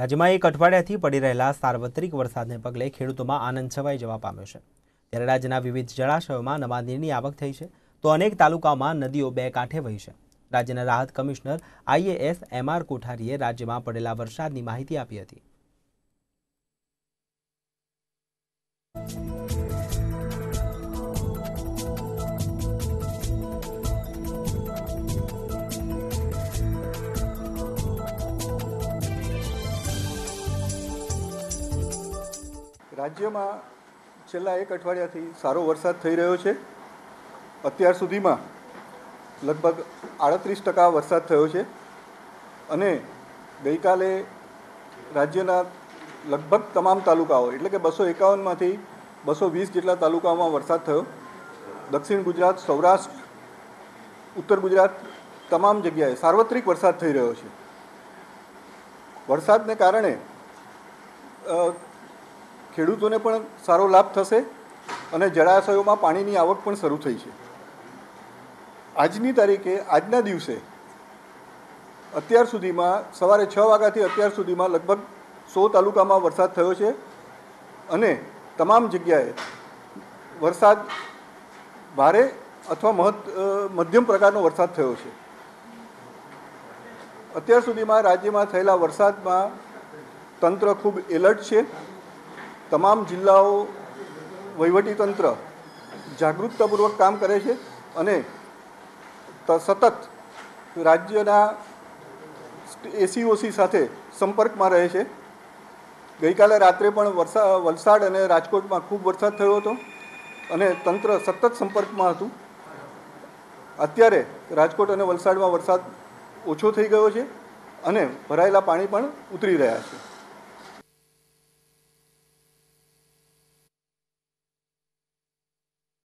રાજ્યમાં એક અઠવાડિયાથી પડી રહેલા સાર્વત્રિક વરસાદને પગલે ખેડૂતોમાં આનંદ છવાઈ જવા પામ્યો છે ત્યારે રાજ્યના વિવિધ જળાશયોમાં નવા નીરની આવક થઈ છે તો અનેક તાલુકામાં નદીઓ બે કાંઠે વહી છે રાજ્યના રાહત કમિશનર આઈએએસ એમઆર કોઠારીએ રાજ્યમાં પડેલા વરસાદની માહિતી આપી હતી રાજ્યમાં છેલ્લા એક અઠવાડિયાથી સારો વરસાદ થઈ રહ્યો છે અત્યાર સુધીમાં લગભગ આડત્રીસ ટકા વરસાદ થયો છે અને ગઈકાલે રાજ્યના લગભગ તમામ તાલુકાઓ એટલે કે બસો એકાવનમાંથી બસો વીસ જેટલા તાલુકાઓમાં વરસાદ થયો દક્ષિણ ગુજરાત સૌરાષ્ટ્ર ઉત્તર ગુજરાત તમામ જગ્યાએ સાર્વત્રિક વરસાદ થઈ રહ્યો છે વરસાદને કારણે ખેડૂતોને પણ સારો લાભ થશે અને જળાશયોમાં પાણીની આવક પણ શરૂ થઈ છે આજની તારીખે આજના દિવસે અત્યાર સુધીમાં સવારે છ વાગ્યાથી અત્યાર સુધીમાં લગભગ સો તાલુકામાં વરસાદ થયો છે અને તમામ જગ્યાએ વરસાદ ભારે અથવા મહત્ મધ્યમ પ્રકારનો વરસાદ થયો છે અત્યાર સુધીમાં રાજ્યમાં થયેલા વરસાદમાં તંત્ર ખૂબ એલર્ટ છે તમામ જિલ્લાઓ વહીવટીતંત્ર જાગૃતતાપૂર્વક કામ કરે છે અને સતત રાજ્યના એસીઓસી સાથે સંપર્કમાં રહે છે ગઈકાલે રાત્રે પણ વરસા વલસાડ અને રાજકોટમાં ખૂબ વરસાદ થયો હતો અને તંત્ર સતત સંપર્કમાં હતું અત્યારે રાજકોટ અને વલસાડમાં વરસાદ ઓછો થઈ ગયો છે અને ભરાયેલા પાણી પણ ઉતરી રહ્યા છે